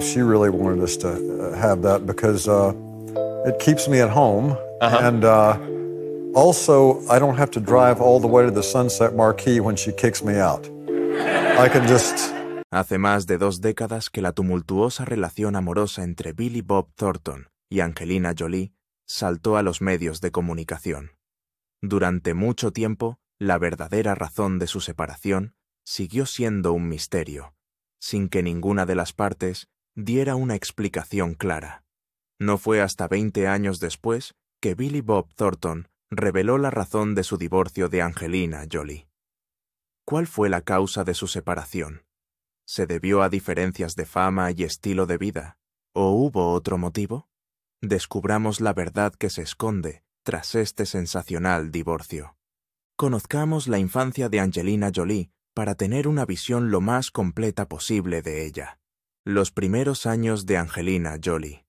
she really wanted us to uh, have that because uh, it keeps me at home. Uh-huh. And uh, also, I don't have to drive all the way to the Sunset Marquee when she kicks me out. Hace más de dos décadas que la tumultuosa relación amorosa entre Billy Bob Thornton y Angelina Jolie saltó a los medios de comunicación. Durante mucho tiempo, la verdadera razón de su separación siguió siendo un misterio sin que ninguna de las partes diera una explicación clara. No fue hasta veinte años después que Billy Bob Thornton reveló la razón de su divorcio de Angelina Jolie. ¿Cuál fue la causa de su separación? ¿Se debió a diferencias de fama y estilo de vida? ¿O hubo otro motivo? Descubramos la verdad que se esconde tras este sensacional divorcio. Conozcamos la infancia de Angelina Jolie para tener una visión lo más completa posible de ella. Los primeros años de Angelina Jolie.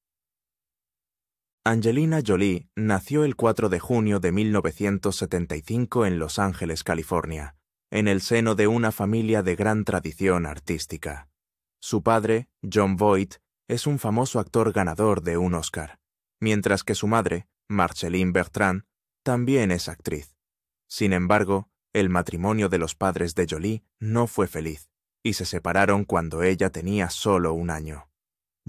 Angelina Jolie nació el 4 de junio de 1975 en Los Ángeles, California, en el seno de una familia de gran tradición artística. Su padre, John Voight, es un famoso actor ganador de un Oscar, mientras que su madre, Marceline Bertrand, también es actriz. Sin embargo, el matrimonio de los padres de Jolie no fue feliz, y se separaron cuando ella tenía solo un año.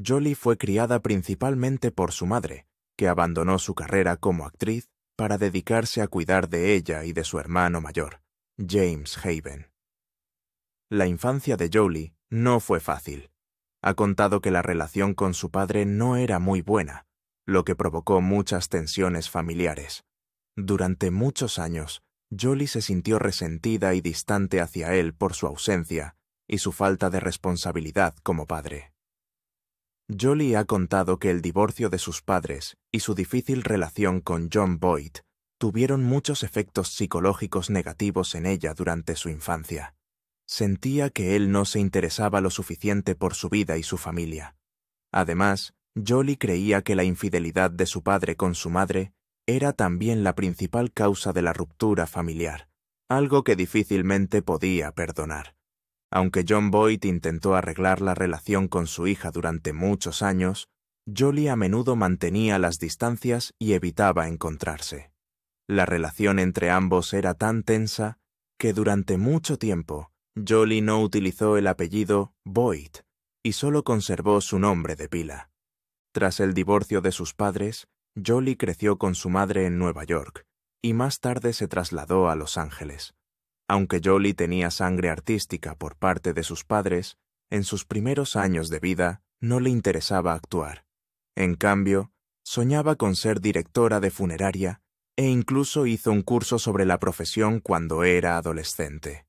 Jolie fue criada principalmente por su madre, que abandonó su carrera como actriz para dedicarse a cuidar de ella y de su hermano mayor, James Haven. La infancia de Jolie no fue fácil. Ha contado que la relación con su padre no era muy buena, lo que provocó muchas tensiones familiares. Durante muchos años, Jolly se sintió resentida y distante hacia él por su ausencia y su falta de responsabilidad como padre. Jolly ha contado que el divorcio de sus padres y su difícil relación con John Boyd tuvieron muchos efectos psicológicos negativos en ella durante su infancia. Sentía que él no se interesaba lo suficiente por su vida y su familia. Además, Jolly creía que la infidelidad de su padre con su madre era también la principal causa de la ruptura familiar, algo que difícilmente podía perdonar. Aunque John Boyd intentó arreglar la relación con su hija durante muchos años, Jolie a menudo mantenía las distancias y evitaba encontrarse. La relación entre ambos era tan tensa que durante mucho tiempo Jolie no utilizó el apellido Boyd y solo conservó su nombre de pila. Tras el divorcio de sus padres, Jolie creció con su madre en Nueva York y más tarde se trasladó a Los Ángeles. Aunque Jolie tenía sangre artística por parte de sus padres, en sus primeros años de vida no le interesaba actuar. En cambio, soñaba con ser directora de funeraria e incluso hizo un curso sobre la profesión cuando era adolescente.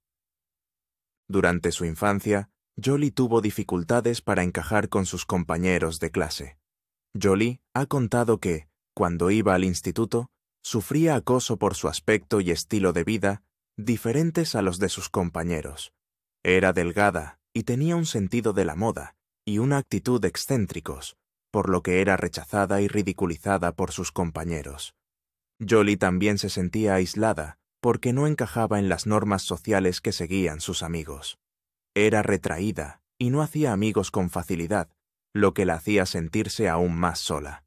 Durante su infancia, Jolie tuvo dificultades para encajar con sus compañeros de clase. Jolie ha contado que, cuando iba al instituto, sufría acoso por su aspecto y estilo de vida diferentes a los de sus compañeros. Era delgada y tenía un sentido de la moda y una actitud excéntricos, por lo que era rechazada y ridiculizada por sus compañeros. Jolie también se sentía aislada porque no encajaba en las normas sociales que seguían sus amigos. Era retraída y no hacía amigos con facilidad, lo que la hacía sentirse aún más sola.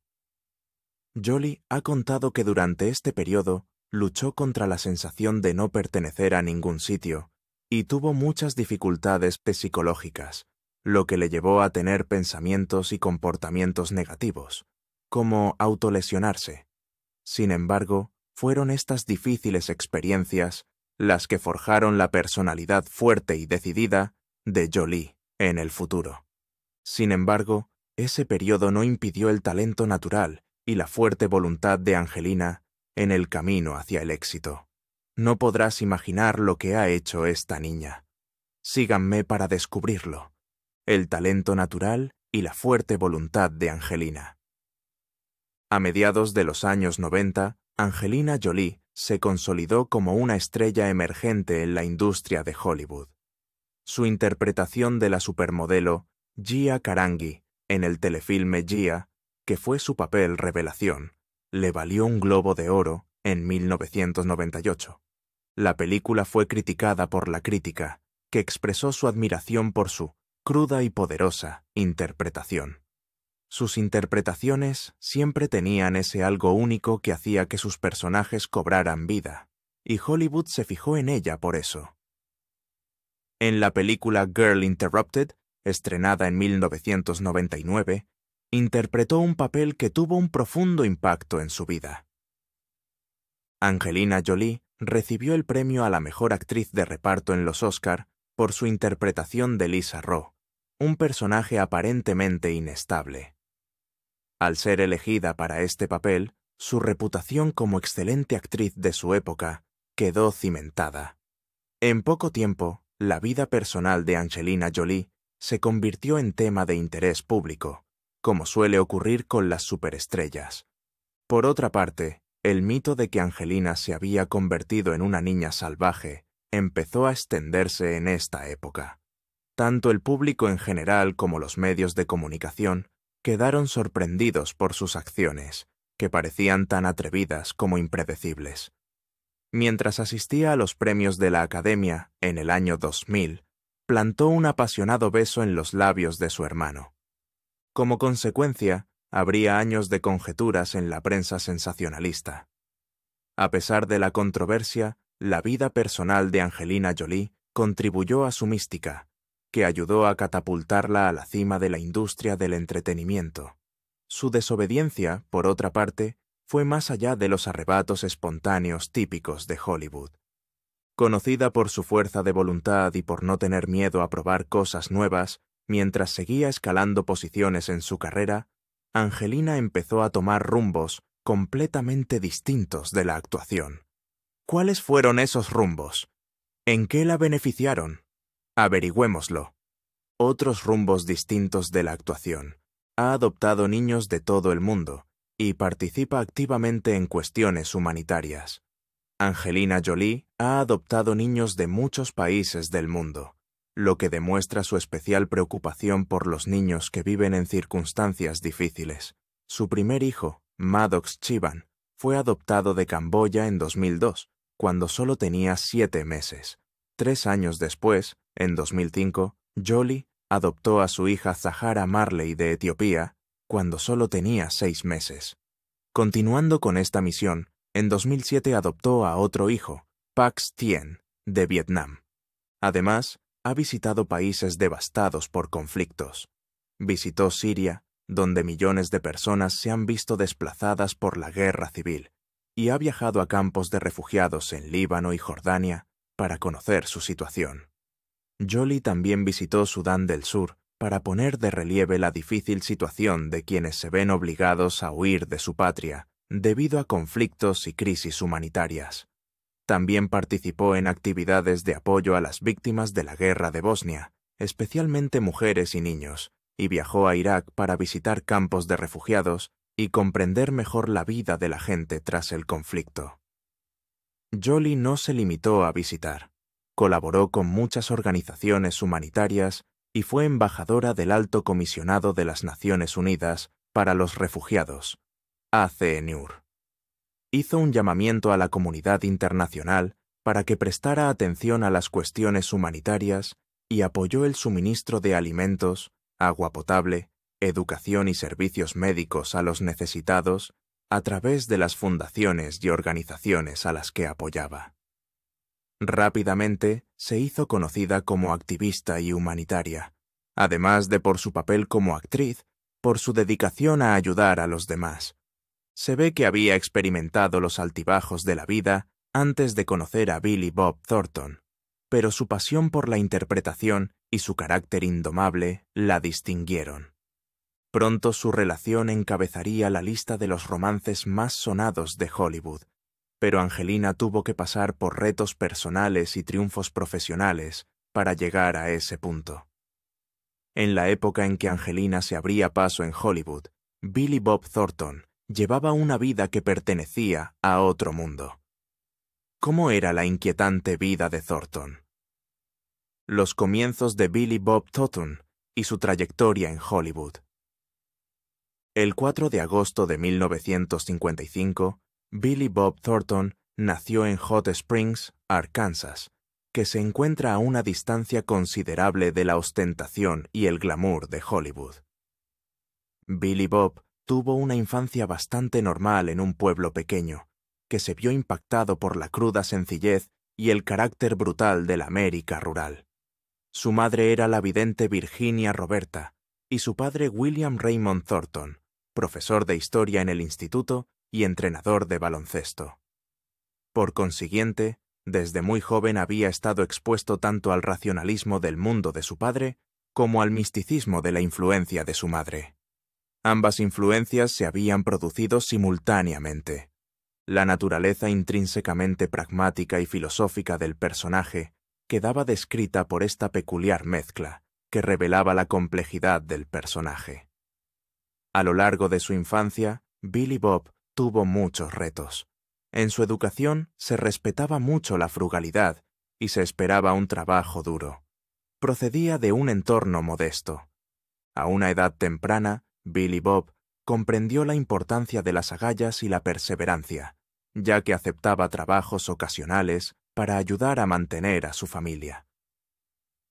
Jolie ha contado que durante este periodo luchó contra la sensación de no pertenecer a ningún sitio y tuvo muchas dificultades psicológicas, lo que le llevó a tener pensamientos y comportamientos negativos, como autolesionarse. Sin embargo, fueron estas difíciles experiencias las que forjaron la personalidad fuerte y decidida de Jolie en el futuro. Sin embargo, ese periodo no impidió el talento natural y la fuerte voluntad de Angelina en el camino hacia el éxito. No podrás imaginar lo que ha hecho esta niña. Síganme para descubrirlo. El talento natural y la fuerte voluntad de Angelina. A mediados de los años 90, Angelina Jolie se consolidó como una estrella emergente en la industria de Hollywood. Su interpretación de la supermodelo Gia Karangi en el telefilme Gia que fue su papel revelación, le valió un Globo de Oro en 1998. La película fue criticada por la crítica, que expresó su admiración por su cruda y poderosa interpretación. Sus interpretaciones siempre tenían ese algo único que hacía que sus personajes cobraran vida, y Hollywood se fijó en ella por eso. En la película Girl Interrupted, estrenada en 1999, interpretó un papel que tuvo un profundo impacto en su vida. Angelina Jolie recibió el premio a la mejor actriz de reparto en los Oscar por su interpretación de Lisa Rowe, un personaje aparentemente inestable. Al ser elegida para este papel, su reputación como excelente actriz de su época quedó cimentada. En poco tiempo, la vida personal de Angelina Jolie se convirtió en tema de interés público, como suele ocurrir con las superestrellas. Por otra parte, el mito de que Angelina se había convertido en una niña salvaje empezó a extenderse en esta época. Tanto el público en general como los medios de comunicación quedaron sorprendidos por sus acciones, que parecían tan atrevidas como impredecibles. Mientras asistía a los premios de la Academia en el año 2000, plantó un apasionado beso en los labios de su hermano. Como consecuencia, habría años de conjeturas en la prensa sensacionalista. A pesar de la controversia, la vida personal de Angelina Jolie contribuyó a su mística, que ayudó a catapultarla a la cima de la industria del entretenimiento. Su desobediencia, por otra parte, fue más allá de los arrebatos espontáneos típicos de Hollywood. Conocida por su fuerza de voluntad y por no tener miedo a probar cosas nuevas, Mientras seguía escalando posiciones en su carrera, Angelina empezó a tomar rumbos completamente distintos de la actuación. ¿Cuáles fueron esos rumbos? ¿En qué la beneficiaron? Averigüémoslo. Otros rumbos distintos de la actuación. Ha adoptado niños de todo el mundo y participa activamente en cuestiones humanitarias. Angelina Jolie ha adoptado niños de muchos países del mundo lo que demuestra su especial preocupación por los niños que viven en circunstancias difíciles. Su primer hijo, Maddox Chivan, fue adoptado de Camboya en 2002, cuando solo tenía siete meses. Tres años después, en 2005, Jolie adoptó a su hija Zahara Marley de Etiopía, cuando solo tenía seis meses. Continuando con esta misión, en 2007 adoptó a otro hijo, Pax Tien, de Vietnam. Además, ha visitado países devastados por conflictos. Visitó Siria, donde millones de personas se han visto desplazadas por la guerra civil, y ha viajado a campos de refugiados en Líbano y Jordania para conocer su situación. Jolie también visitó Sudán del Sur para poner de relieve la difícil situación de quienes se ven obligados a huir de su patria debido a conflictos y crisis humanitarias. También participó en actividades de apoyo a las víctimas de la guerra de Bosnia, especialmente mujeres y niños, y viajó a Irak para visitar campos de refugiados y comprender mejor la vida de la gente tras el conflicto. Jolie no se limitó a visitar. Colaboró con muchas organizaciones humanitarias y fue embajadora del Alto Comisionado de las Naciones Unidas para los Refugiados, ACNUR hizo un llamamiento a la comunidad internacional para que prestara atención a las cuestiones humanitarias y apoyó el suministro de alimentos, agua potable, educación y servicios médicos a los necesitados a través de las fundaciones y organizaciones a las que apoyaba. Rápidamente se hizo conocida como activista y humanitaria, además de por su papel como actriz, por su dedicación a ayudar a los demás, se ve que había experimentado los altibajos de la vida antes de conocer a Billy Bob Thornton, pero su pasión por la interpretación y su carácter indomable la distinguieron. Pronto su relación encabezaría la lista de los romances más sonados de Hollywood, pero Angelina tuvo que pasar por retos personales y triunfos profesionales para llegar a ese punto. En la época en que Angelina se abría paso en Hollywood, Billy Bob Thornton llevaba una vida que pertenecía a otro mundo. ¿Cómo era la inquietante vida de Thornton? Los comienzos de Billy Bob Thornton y su trayectoria en Hollywood. El 4 de agosto de 1955, Billy Bob Thornton nació en Hot Springs, Arkansas, que se encuentra a una distancia considerable de la ostentación y el glamour de Hollywood. Billy Bob tuvo una infancia bastante normal en un pueblo pequeño, que se vio impactado por la cruda sencillez y el carácter brutal de la América rural. Su madre era la vidente Virginia Roberta y su padre William Raymond Thornton, profesor de historia en el instituto y entrenador de baloncesto. Por consiguiente, desde muy joven había estado expuesto tanto al racionalismo del mundo de su padre como al misticismo de la influencia de su madre. Ambas influencias se habían producido simultáneamente. La naturaleza intrínsecamente pragmática y filosófica del personaje quedaba descrita por esta peculiar mezcla, que revelaba la complejidad del personaje. A lo largo de su infancia, Billy Bob tuvo muchos retos. En su educación se respetaba mucho la frugalidad y se esperaba un trabajo duro. Procedía de un entorno modesto. A una edad temprana, Billy Bob comprendió la importancia de las agallas y la perseverancia, ya que aceptaba trabajos ocasionales para ayudar a mantener a su familia.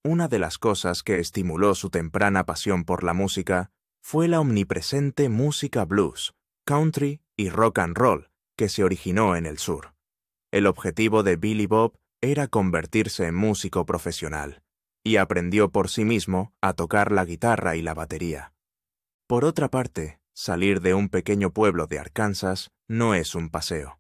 Una de las cosas que estimuló su temprana pasión por la música fue la omnipresente música blues, country y rock and roll que se originó en el sur. El objetivo de Billy Bob era convertirse en músico profesional, y aprendió por sí mismo a tocar la guitarra y la batería. Por otra parte, salir de un pequeño pueblo de Arkansas no es un paseo.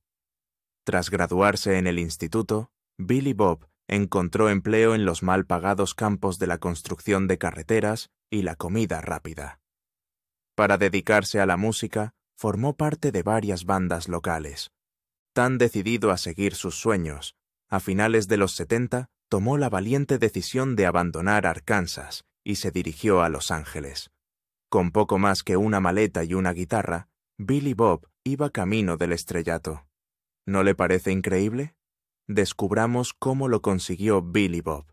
Tras graduarse en el instituto, Billy Bob encontró empleo en los mal pagados campos de la construcción de carreteras y la comida rápida. Para dedicarse a la música, formó parte de varias bandas locales. Tan decidido a seguir sus sueños, a finales de los 70 tomó la valiente decisión de abandonar Arkansas y se dirigió a Los Ángeles. Con poco más que una maleta y una guitarra, Billy Bob iba camino del estrellato. ¿No le parece increíble? Descubramos cómo lo consiguió Billy Bob.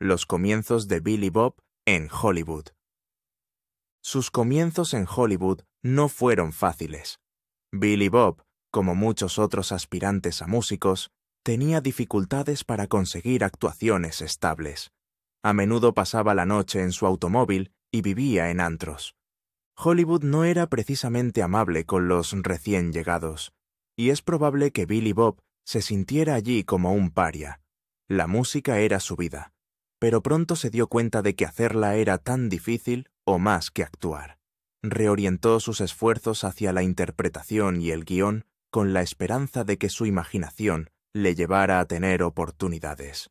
Los comienzos de Billy Bob en Hollywood. Sus comienzos en Hollywood no fueron fáciles. Billy Bob, como muchos otros aspirantes a músicos, tenía dificultades para conseguir actuaciones estables. A menudo pasaba la noche en su automóvil y vivía en antros. Hollywood no era precisamente amable con los recién llegados, y es probable que Billy Bob se sintiera allí como un paria. La música era su vida, pero pronto se dio cuenta de que hacerla era tan difícil o más que actuar. Reorientó sus esfuerzos hacia la interpretación y el guión con la esperanza de que su imaginación le llevara a tener oportunidades.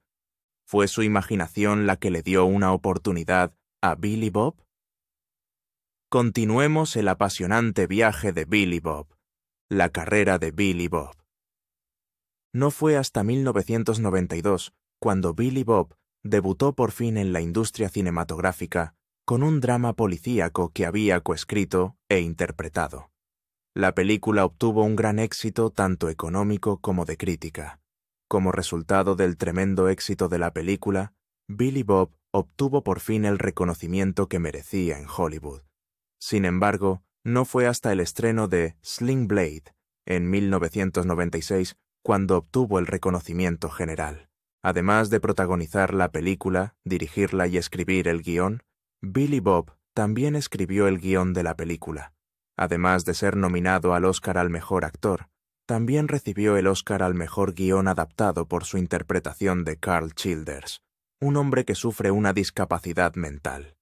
Fue su imaginación la que le dio una oportunidad a Billy Bob? Continuemos el apasionante viaje de Billy Bob, la carrera de Billy Bob. No fue hasta 1992 cuando Billy Bob debutó por fin en la industria cinematográfica con un drama policíaco que había coescrito e interpretado. La película obtuvo un gran éxito tanto económico como de crítica. Como resultado del tremendo éxito de la película, Billy Bob obtuvo por fin el reconocimiento que merecía en Hollywood. Sin embargo, no fue hasta el estreno de Sling Blade, en 1996, cuando obtuvo el reconocimiento general. Además de protagonizar la película, dirigirla y escribir el guión, Billy Bob también escribió el guión de la película. Además de ser nominado al Oscar al Mejor Actor, también recibió el Oscar al Mejor Guión adaptado por su interpretación de Carl Childers un hombre que sufre una discapacidad mental.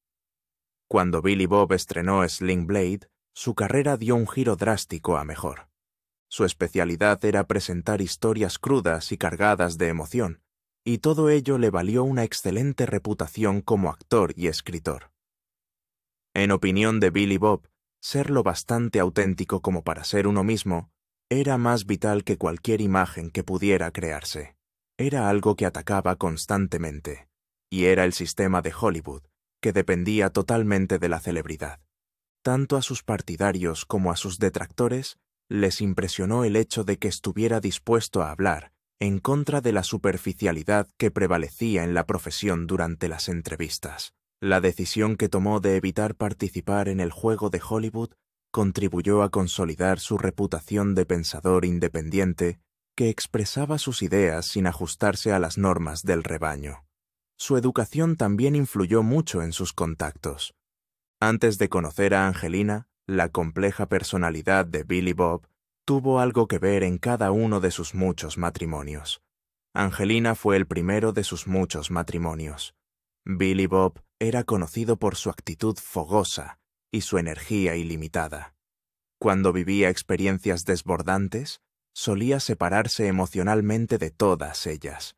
Cuando Billy Bob estrenó Sling Blade, su carrera dio un giro drástico a mejor. Su especialidad era presentar historias crudas y cargadas de emoción, y todo ello le valió una excelente reputación como actor y escritor. En opinión de Billy Bob, ser lo bastante auténtico como para ser uno mismo era más vital que cualquier imagen que pudiera crearse. Era algo que atacaba constantemente y era el sistema de Hollywood, que dependía totalmente de la celebridad. Tanto a sus partidarios como a sus detractores les impresionó el hecho de que estuviera dispuesto a hablar en contra de la superficialidad que prevalecía en la profesión durante las entrevistas. La decisión que tomó de evitar participar en el juego de Hollywood contribuyó a consolidar su reputación de pensador independiente que expresaba sus ideas sin ajustarse a las normas del rebaño su educación también influyó mucho en sus contactos. Antes de conocer a Angelina, la compleja personalidad de Billy Bob tuvo algo que ver en cada uno de sus muchos matrimonios. Angelina fue el primero de sus muchos matrimonios. Billy Bob era conocido por su actitud fogosa y su energía ilimitada. Cuando vivía experiencias desbordantes, solía separarse emocionalmente de todas ellas.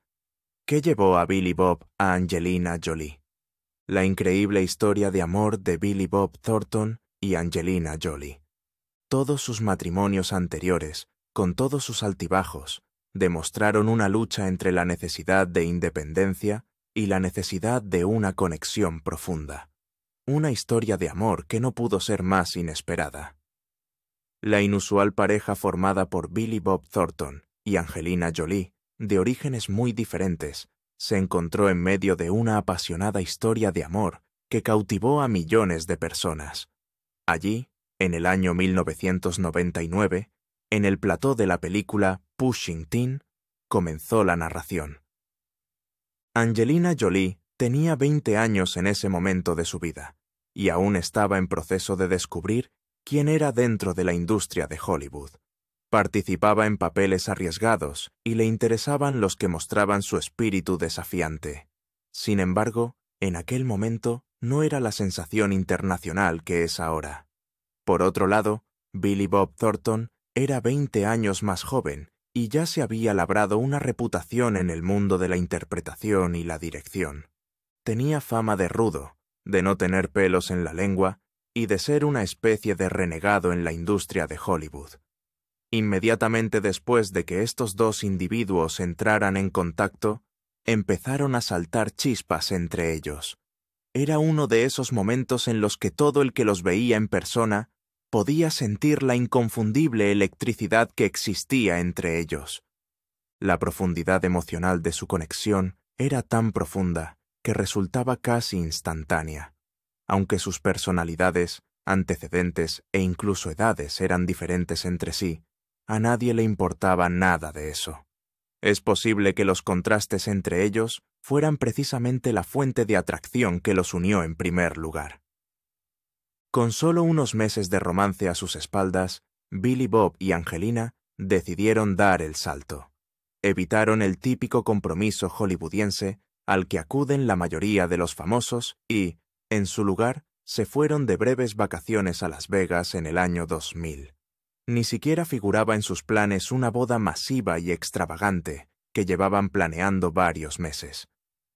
¿Qué llevó a Billy Bob a Angelina Jolie? La increíble historia de amor de Billy Bob Thornton y Angelina Jolie. Todos sus matrimonios anteriores, con todos sus altibajos, demostraron una lucha entre la necesidad de independencia y la necesidad de una conexión profunda. Una historia de amor que no pudo ser más inesperada. La inusual pareja formada por Billy Bob Thornton y Angelina Jolie de orígenes muy diferentes, se encontró en medio de una apasionada historia de amor que cautivó a millones de personas. Allí, en el año 1999, en el plató de la película Pushing Teen, comenzó la narración. Angelina Jolie tenía 20 años en ese momento de su vida, y aún estaba en proceso de descubrir quién era dentro de la industria de Hollywood. Participaba en papeles arriesgados y le interesaban los que mostraban su espíritu desafiante. Sin embargo, en aquel momento no era la sensación internacional que es ahora. Por otro lado, Billy Bob Thornton era veinte años más joven y ya se había labrado una reputación en el mundo de la interpretación y la dirección. Tenía fama de rudo, de no tener pelos en la lengua y de ser una especie de renegado en la industria de Hollywood. Inmediatamente después de que estos dos individuos entraran en contacto, empezaron a saltar chispas entre ellos. Era uno de esos momentos en los que todo el que los veía en persona podía sentir la inconfundible electricidad que existía entre ellos. La profundidad emocional de su conexión era tan profunda que resultaba casi instantánea, aunque sus personalidades, antecedentes e incluso edades eran diferentes entre sí, a nadie le importaba nada de eso. Es posible que los contrastes entre ellos fueran precisamente la fuente de atracción que los unió en primer lugar. Con solo unos meses de romance a sus espaldas, Billy Bob y Angelina decidieron dar el salto. Evitaron el típico compromiso hollywoodiense al que acuden la mayoría de los famosos y, en su lugar, se fueron de breves vacaciones a Las Vegas en el año 2000. Ni siquiera figuraba en sus planes una boda masiva y extravagante que llevaban planeando varios meses.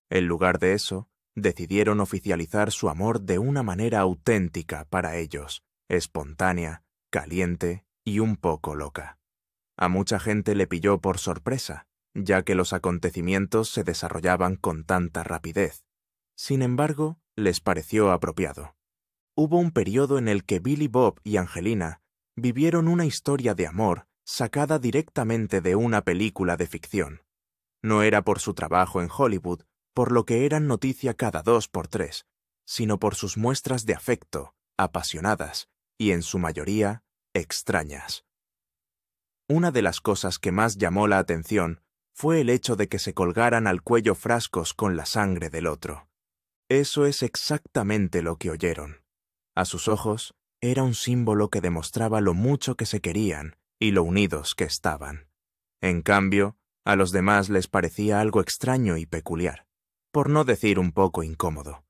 En lugar de eso, decidieron oficializar su amor de una manera auténtica para ellos, espontánea, caliente y un poco loca. A mucha gente le pilló por sorpresa, ya que los acontecimientos se desarrollaban con tanta rapidez. Sin embargo, les pareció apropiado. Hubo un periodo en el que Billy Bob y Angelina vivieron una historia de amor sacada directamente de una película de ficción. No era por su trabajo en Hollywood, por lo que eran noticia cada dos por tres, sino por sus muestras de afecto, apasionadas y en su mayoría extrañas. Una de las cosas que más llamó la atención fue el hecho de que se colgaran al cuello frascos con la sangre del otro. Eso es exactamente lo que oyeron. A sus ojos, era un símbolo que demostraba lo mucho que se querían y lo unidos que estaban. En cambio, a los demás les parecía algo extraño y peculiar, por no decir un poco incómodo.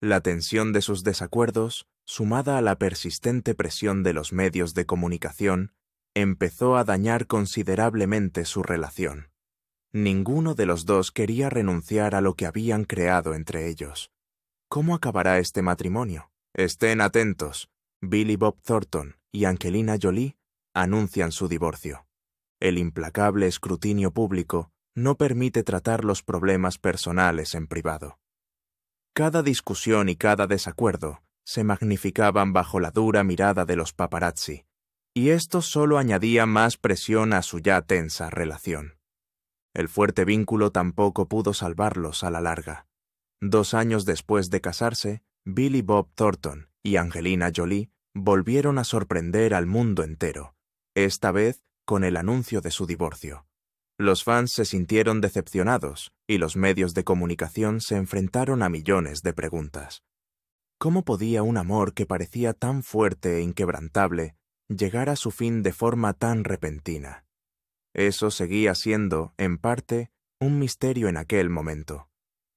La tensión de sus desacuerdos, sumada a la persistente presión de los medios de comunicación, empezó a dañar considerablemente su relación. Ninguno de los dos quería renunciar a lo que habían creado entre ellos. ¿Cómo acabará este matrimonio? Estén atentos, Billy Bob Thornton y Angelina Jolie anuncian su divorcio. El implacable escrutinio público no permite tratar los problemas personales en privado. Cada discusión y cada desacuerdo se magnificaban bajo la dura mirada de los paparazzi, y esto solo añadía más presión a su ya tensa relación. El fuerte vínculo tampoco pudo salvarlos a la larga. Dos años después de casarse, Billy Bob Thornton y Angelina Jolie volvieron a sorprender al mundo entero, esta vez con el anuncio de su divorcio. Los fans se sintieron decepcionados y los medios de comunicación se enfrentaron a millones de preguntas. ¿Cómo podía un amor que parecía tan fuerte e inquebrantable llegar a su fin de forma tan repentina? Eso seguía siendo, en parte, un misterio en aquel momento.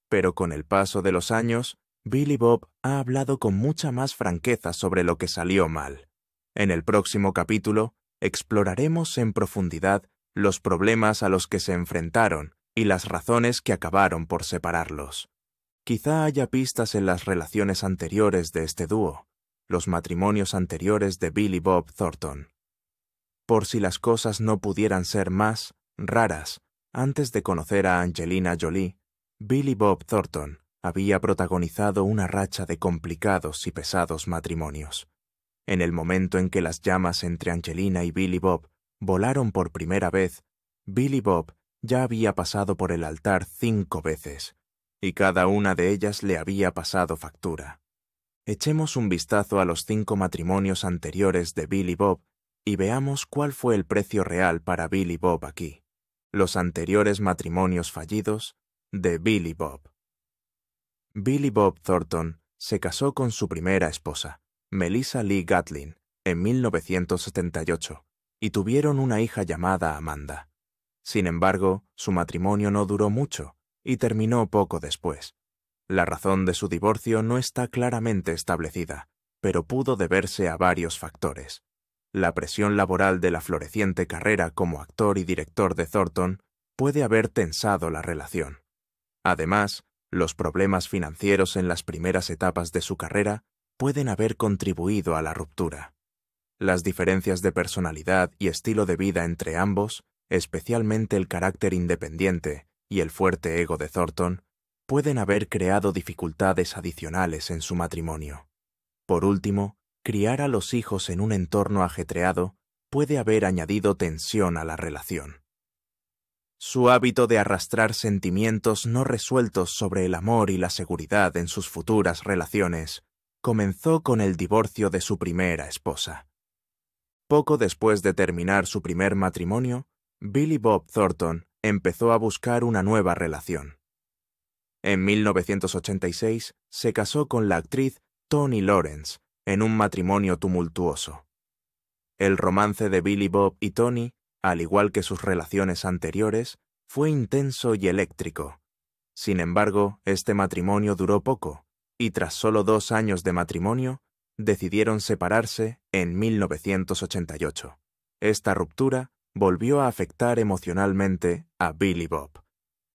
Pero con el paso de los años, Billy Bob ha hablado con mucha más franqueza sobre lo que salió mal. En el próximo capítulo, exploraremos en profundidad los problemas a los que se enfrentaron y las razones que acabaron por separarlos. Quizá haya pistas en las relaciones anteriores de este dúo, los matrimonios anteriores de Billy Bob Thornton. Por si las cosas no pudieran ser más raras, antes de conocer a Angelina Jolie, Billy Bob Thornton había protagonizado una racha de complicados y pesados matrimonios. En el momento en que las llamas entre Angelina y Billy Bob volaron por primera vez, Billy Bob ya había pasado por el altar cinco veces, y cada una de ellas le había pasado factura. Echemos un vistazo a los cinco matrimonios anteriores de Billy Bob y veamos cuál fue el precio real para Billy Bob aquí. Los anteriores matrimonios fallidos de Billy Bob. Billy Bob Thornton se casó con su primera esposa, Melissa Lee Gatlin, en 1978, y tuvieron una hija llamada Amanda. Sin embargo, su matrimonio no duró mucho y terminó poco después. La razón de su divorcio no está claramente establecida, pero pudo deberse a varios factores. La presión laboral de la floreciente carrera como actor y director de Thornton puede haber tensado la relación. Además, los problemas financieros en las primeras etapas de su carrera pueden haber contribuido a la ruptura. Las diferencias de personalidad y estilo de vida entre ambos, especialmente el carácter independiente y el fuerte ego de Thornton, pueden haber creado dificultades adicionales en su matrimonio. Por último, criar a los hijos en un entorno ajetreado puede haber añadido tensión a la relación. Su hábito de arrastrar sentimientos no resueltos sobre el amor y la seguridad en sus futuras relaciones comenzó con el divorcio de su primera esposa. Poco después de terminar su primer matrimonio, Billy Bob Thornton empezó a buscar una nueva relación. En 1986 se casó con la actriz Tony Lawrence en un matrimonio tumultuoso. El romance de Billy Bob y Tony al igual que sus relaciones anteriores, fue intenso y eléctrico. Sin embargo, este matrimonio duró poco, y tras solo dos años de matrimonio, decidieron separarse en 1988. Esta ruptura volvió a afectar emocionalmente a Billy Bob.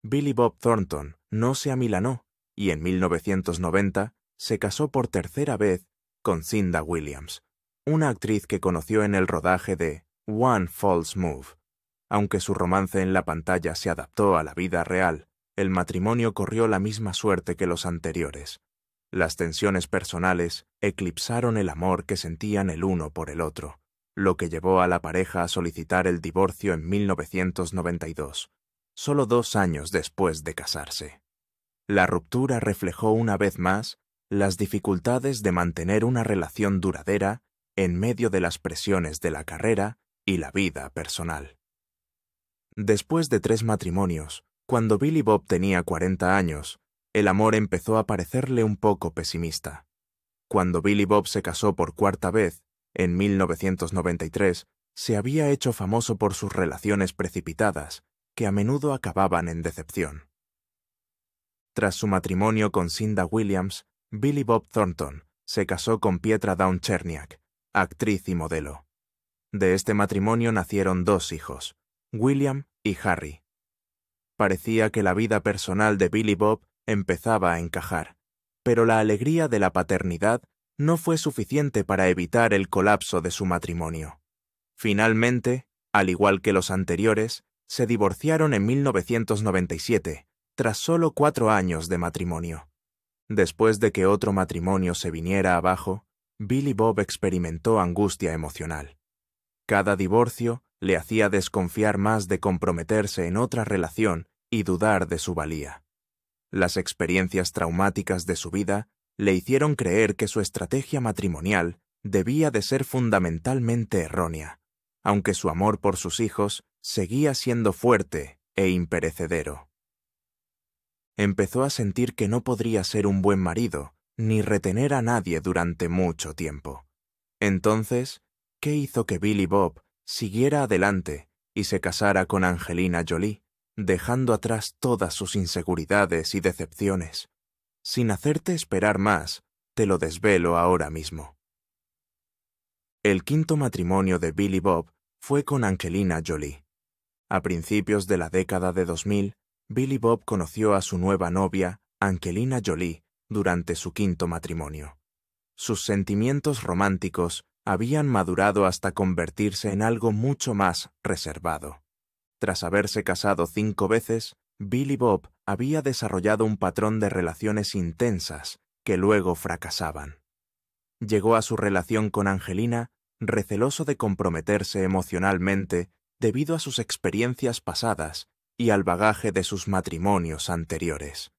Billy Bob Thornton no se amilanó y en 1990 se casó por tercera vez con Cinda Williams, una actriz que conoció en el rodaje de One False Move. Aunque su romance en la pantalla se adaptó a la vida real, el matrimonio corrió la misma suerte que los anteriores. Las tensiones personales eclipsaron el amor que sentían el uno por el otro, lo que llevó a la pareja a solicitar el divorcio en 1992, solo dos años después de casarse. La ruptura reflejó una vez más las dificultades de mantener una relación duradera en medio de las presiones de la carrera y la vida personal. Después de tres matrimonios, cuando Billy Bob tenía 40 años, el amor empezó a parecerle un poco pesimista. Cuando Billy Bob se casó por cuarta vez, en 1993, se había hecho famoso por sus relaciones precipitadas, que a menudo acababan en decepción. Tras su matrimonio con Cinda Williams, Billy Bob Thornton se casó con Pietra Down Cherniak, actriz y modelo. De este matrimonio nacieron dos hijos, William y Harry. Parecía que la vida personal de Billy Bob empezaba a encajar, pero la alegría de la paternidad no fue suficiente para evitar el colapso de su matrimonio. Finalmente, al igual que los anteriores, se divorciaron en 1997, tras solo cuatro años de matrimonio. Después de que otro matrimonio se viniera abajo, Billy Bob experimentó angustia emocional. Cada divorcio le hacía desconfiar más de comprometerse en otra relación y dudar de su valía. Las experiencias traumáticas de su vida le hicieron creer que su estrategia matrimonial debía de ser fundamentalmente errónea, aunque su amor por sus hijos seguía siendo fuerte e imperecedero. Empezó a sentir que no podría ser un buen marido ni retener a nadie durante mucho tiempo. Entonces, ¿qué hizo que Billy Bob siguiera adelante y se casara con Angelina Jolie, dejando atrás todas sus inseguridades y decepciones? Sin hacerte esperar más, te lo desvelo ahora mismo. El quinto matrimonio de Billy Bob fue con Angelina Jolie. A principios de la década de 2000, Billy Bob conoció a su nueva novia, Angelina Jolie, durante su quinto matrimonio. Sus sentimientos románticos habían madurado hasta convertirse en algo mucho más reservado. Tras haberse casado cinco veces, Billy Bob había desarrollado un patrón de relaciones intensas que luego fracasaban. Llegó a su relación con Angelina receloso de comprometerse emocionalmente debido a sus experiencias pasadas y al bagaje de sus matrimonios anteriores.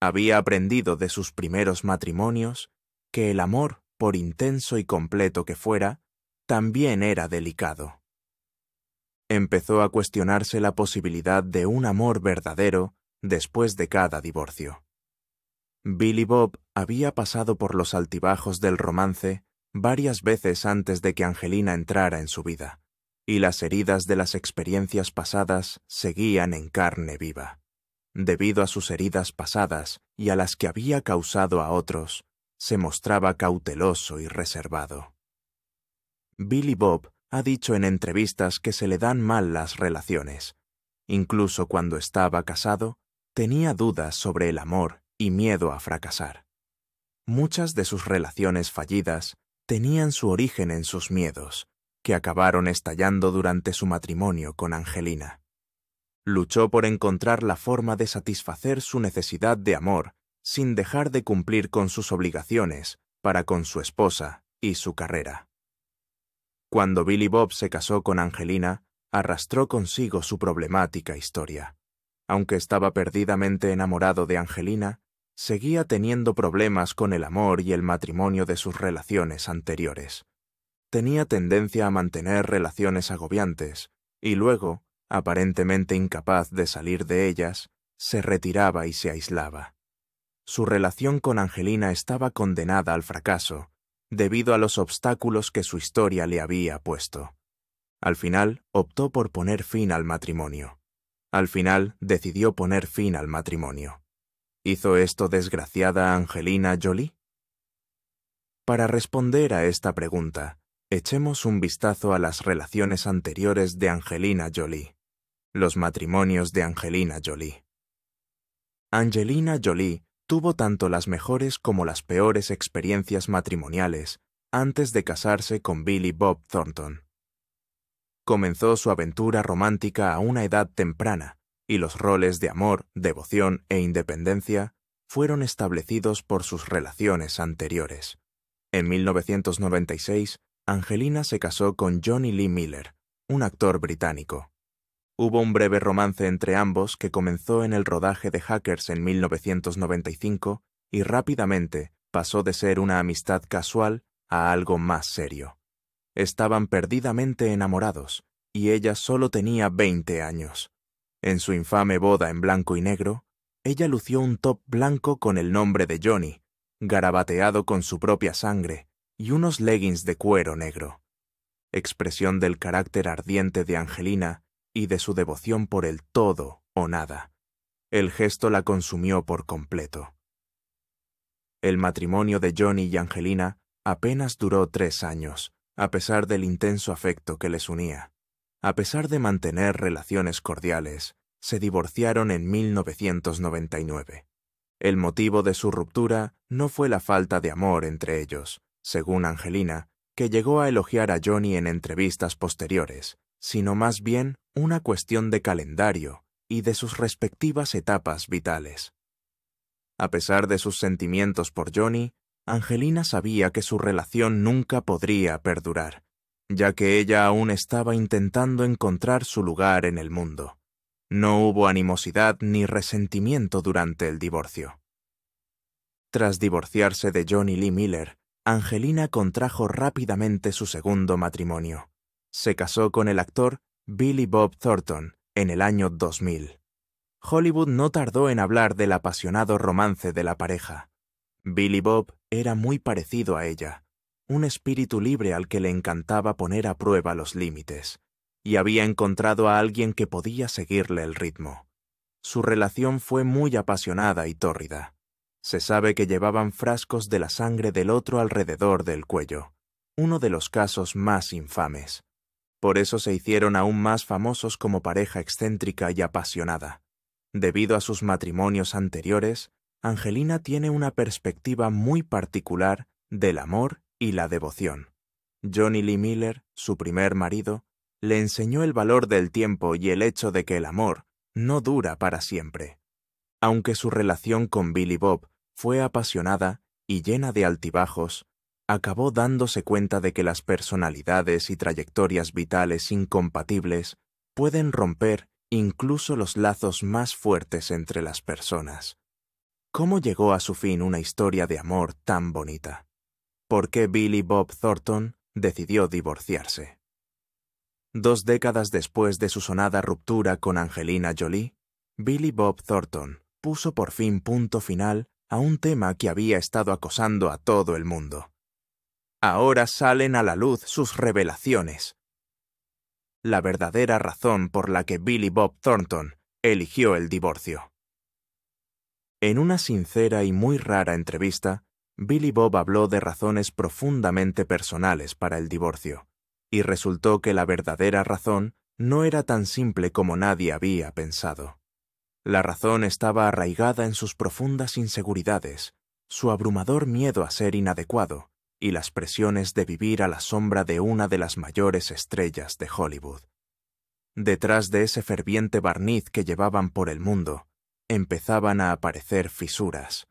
Había aprendido de sus primeros matrimonios que el amor por intenso y completo que fuera, también era delicado. Empezó a cuestionarse la posibilidad de un amor verdadero después de cada divorcio. Billy Bob había pasado por los altibajos del romance varias veces antes de que Angelina entrara en su vida, y las heridas de las experiencias pasadas seguían en carne viva. Debido a sus heridas pasadas y a las que había causado a otros, se mostraba cauteloso y reservado. Billy Bob ha dicho en entrevistas que se le dan mal las relaciones. Incluso cuando estaba casado, tenía dudas sobre el amor y miedo a fracasar. Muchas de sus relaciones fallidas tenían su origen en sus miedos, que acabaron estallando durante su matrimonio con Angelina. Luchó por encontrar la forma de satisfacer su necesidad de amor sin dejar de cumplir con sus obligaciones para con su esposa y su carrera. Cuando Billy Bob se casó con Angelina, arrastró consigo su problemática historia. Aunque estaba perdidamente enamorado de Angelina, seguía teniendo problemas con el amor y el matrimonio de sus relaciones anteriores. Tenía tendencia a mantener relaciones agobiantes, y luego, aparentemente incapaz de salir de ellas, se retiraba y se aislaba su relación con Angelina estaba condenada al fracaso, debido a los obstáculos que su historia le había puesto. Al final, optó por poner fin al matrimonio. Al final, decidió poner fin al matrimonio. ¿Hizo esto desgraciada Angelina Jolie? Para responder a esta pregunta, echemos un vistazo a las relaciones anteriores de Angelina Jolie. Los matrimonios de Angelina Jolie. Angelina Jolie tuvo tanto las mejores como las peores experiencias matrimoniales antes de casarse con Billy Bob Thornton. Comenzó su aventura romántica a una edad temprana, y los roles de amor, devoción e independencia fueron establecidos por sus relaciones anteriores. En 1996, Angelina se casó con Johnny Lee Miller, un actor británico. Hubo un breve romance entre ambos que comenzó en el rodaje de Hackers en 1995 y rápidamente pasó de ser una amistad casual a algo más serio. Estaban perdidamente enamorados, y ella solo tenía 20 años. En su infame boda en blanco y negro, ella lució un top blanco con el nombre de Johnny, garabateado con su propia sangre, y unos leggings de cuero negro. Expresión del carácter ardiente de Angelina y de su devoción por el todo o nada. El gesto la consumió por completo. El matrimonio de Johnny y Angelina apenas duró tres años, a pesar del intenso afecto que les unía. A pesar de mantener relaciones cordiales, se divorciaron en 1999. El motivo de su ruptura no fue la falta de amor entre ellos, según Angelina, que llegó a elogiar a Johnny en entrevistas posteriores, sino más bien una cuestión de calendario y de sus respectivas etapas vitales. A pesar de sus sentimientos por Johnny, Angelina sabía que su relación nunca podría perdurar, ya que ella aún estaba intentando encontrar su lugar en el mundo. No hubo animosidad ni resentimiento durante el divorcio. Tras divorciarse de Johnny Lee Miller, Angelina contrajo rápidamente su segundo matrimonio se casó con el actor Billy Bob Thornton en el año 2000. Hollywood no tardó en hablar del apasionado romance de la pareja. Billy Bob era muy parecido a ella, un espíritu libre al que le encantaba poner a prueba los límites, y había encontrado a alguien que podía seguirle el ritmo. Su relación fue muy apasionada y tórrida. Se sabe que llevaban frascos de la sangre del otro alrededor del cuello, uno de los casos más infames. Por eso se hicieron aún más famosos como pareja excéntrica y apasionada. Debido a sus matrimonios anteriores, Angelina tiene una perspectiva muy particular del amor y la devoción. Johnny Lee Miller, su primer marido, le enseñó el valor del tiempo y el hecho de que el amor no dura para siempre. Aunque su relación con Billy Bob fue apasionada y llena de altibajos, acabó dándose cuenta de que las personalidades y trayectorias vitales incompatibles pueden romper incluso los lazos más fuertes entre las personas. ¿Cómo llegó a su fin una historia de amor tan bonita? ¿Por qué Billy Bob Thornton decidió divorciarse? Dos décadas después de su sonada ruptura con Angelina Jolie, Billy Bob Thornton puso por fin punto final a un tema que había estado acosando a todo el mundo ahora salen a la luz sus revelaciones. La verdadera razón por la que Billy Bob Thornton eligió el divorcio. En una sincera y muy rara entrevista, Billy Bob habló de razones profundamente personales para el divorcio, y resultó que la verdadera razón no era tan simple como nadie había pensado. La razón estaba arraigada en sus profundas inseguridades, su abrumador miedo a ser inadecuado, y las presiones de vivir a la sombra de una de las mayores estrellas de Hollywood. Detrás de ese ferviente barniz que llevaban por el mundo, empezaban a aparecer fisuras.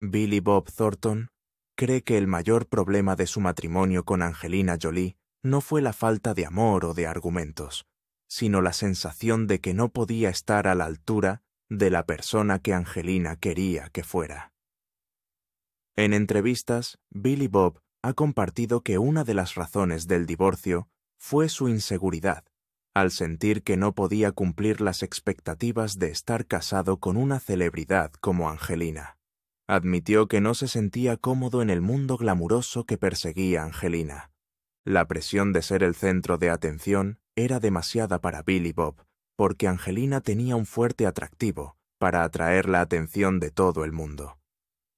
Billy Bob Thornton cree que el mayor problema de su matrimonio con Angelina Jolie no fue la falta de amor o de argumentos, sino la sensación de que no podía estar a la altura de la persona que Angelina quería que fuera. En entrevistas, Billy Bob ha compartido que una de las razones del divorcio fue su inseguridad, al sentir que no podía cumplir las expectativas de estar casado con una celebridad como Angelina. Admitió que no se sentía cómodo en el mundo glamuroso que perseguía Angelina. La presión de ser el centro de atención era demasiada para Billy Bob, porque Angelina tenía un fuerte atractivo para atraer la atención de todo el mundo.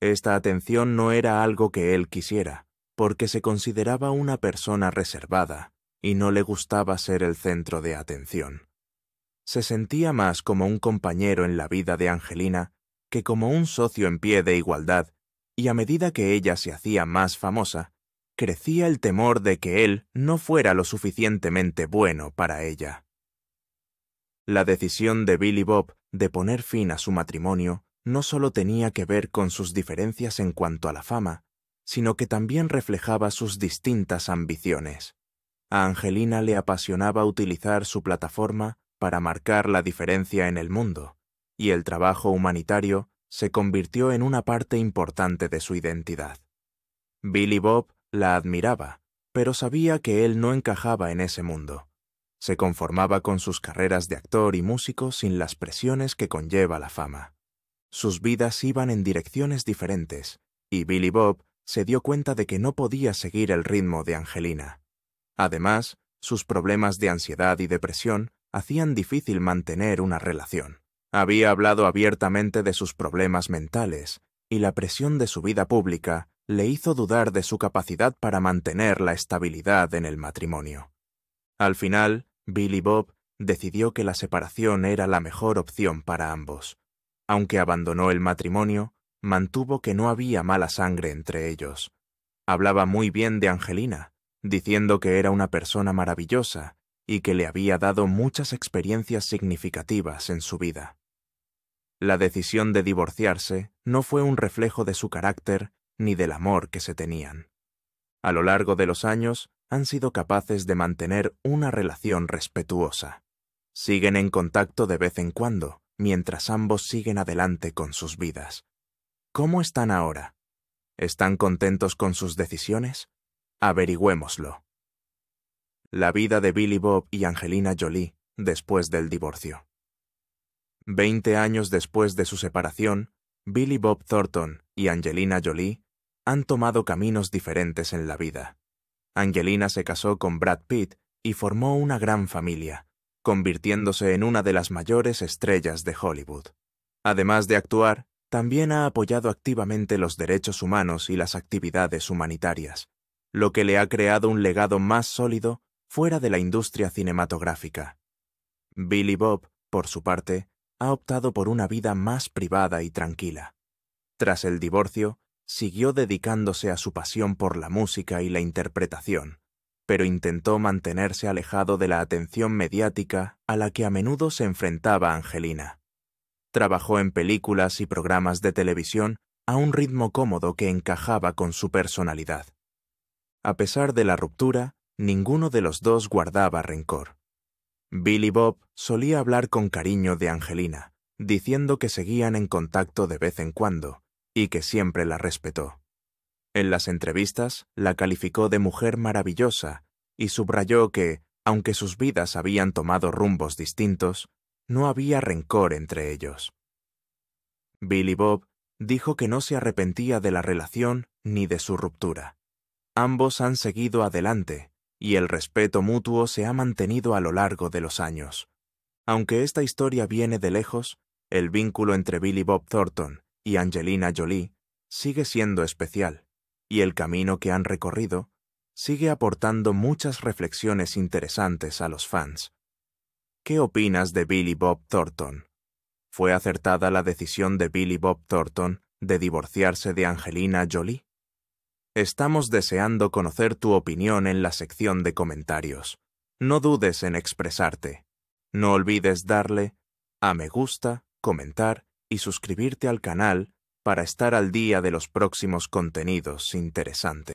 Esta atención no era algo que él quisiera, porque se consideraba una persona reservada y no le gustaba ser el centro de atención. Se sentía más como un compañero en la vida de Angelina que como un socio en pie de igualdad, y a medida que ella se hacía más famosa, crecía el temor de que él no fuera lo suficientemente bueno para ella. La decisión de Billy Bob de poner fin a su matrimonio no solo tenía que ver con sus diferencias en cuanto a la fama, sino que también reflejaba sus distintas ambiciones. A Angelina le apasionaba utilizar su plataforma para marcar la diferencia en el mundo, y el trabajo humanitario se convirtió en una parte importante de su identidad. Billy Bob la admiraba, pero sabía que él no encajaba en ese mundo. Se conformaba con sus carreras de actor y músico sin las presiones que conlleva la fama. Sus vidas iban en direcciones diferentes, y Billy Bob se dio cuenta de que no podía seguir el ritmo de Angelina. Además, sus problemas de ansiedad y depresión hacían difícil mantener una relación. Había hablado abiertamente de sus problemas mentales, y la presión de su vida pública le hizo dudar de su capacidad para mantener la estabilidad en el matrimonio. Al final, Billy Bob decidió que la separación era la mejor opción para ambos. Aunque abandonó el matrimonio, mantuvo que no había mala sangre entre ellos. Hablaba muy bien de Angelina, diciendo que era una persona maravillosa y que le había dado muchas experiencias significativas en su vida. La decisión de divorciarse no fue un reflejo de su carácter ni del amor que se tenían. A lo largo de los años han sido capaces de mantener una relación respetuosa. Siguen en contacto de vez en cuando, mientras ambos siguen adelante con sus vidas. ¿Cómo están ahora? ¿Están contentos con sus decisiones? Averigüémoslo. La vida de Billy Bob y Angelina Jolie después del divorcio. Veinte años después de su separación, Billy Bob Thornton y Angelina Jolie han tomado caminos diferentes en la vida. Angelina se casó con Brad Pitt y formó una gran familia, convirtiéndose en una de las mayores estrellas de Hollywood. Además de actuar, también ha apoyado activamente los derechos humanos y las actividades humanitarias, lo que le ha creado un legado más sólido fuera de la industria cinematográfica. Billy Bob, por su parte, ha optado por una vida más privada y tranquila. Tras el divorcio, siguió dedicándose a su pasión por la música y la interpretación, pero intentó mantenerse alejado de la atención mediática a la que a menudo se enfrentaba Angelina. Trabajó en películas y programas de televisión a un ritmo cómodo que encajaba con su personalidad. A pesar de la ruptura, ninguno de los dos guardaba rencor. Billy Bob solía hablar con cariño de Angelina, diciendo que seguían en contacto de vez en cuando, y que siempre la respetó. En las entrevistas la calificó de mujer maravillosa y subrayó que, aunque sus vidas habían tomado rumbos distintos, no había rencor entre ellos. Billy Bob dijo que no se arrepentía de la relación ni de su ruptura. Ambos han seguido adelante y el respeto mutuo se ha mantenido a lo largo de los años. Aunque esta historia viene de lejos, el vínculo entre Billy Bob Thornton y Angelina Jolie sigue siendo especial, y el camino que han recorrido sigue aportando muchas reflexiones interesantes a los fans. ¿Qué opinas de Billy Bob Thornton? ¿Fue acertada la decisión de Billy Bob Thornton de divorciarse de Angelina Jolie? Estamos deseando conocer tu opinión en la sección de comentarios. No dudes en expresarte. No olvides darle a me gusta, comentar y suscribirte al canal para estar al día de los próximos contenidos interesantes.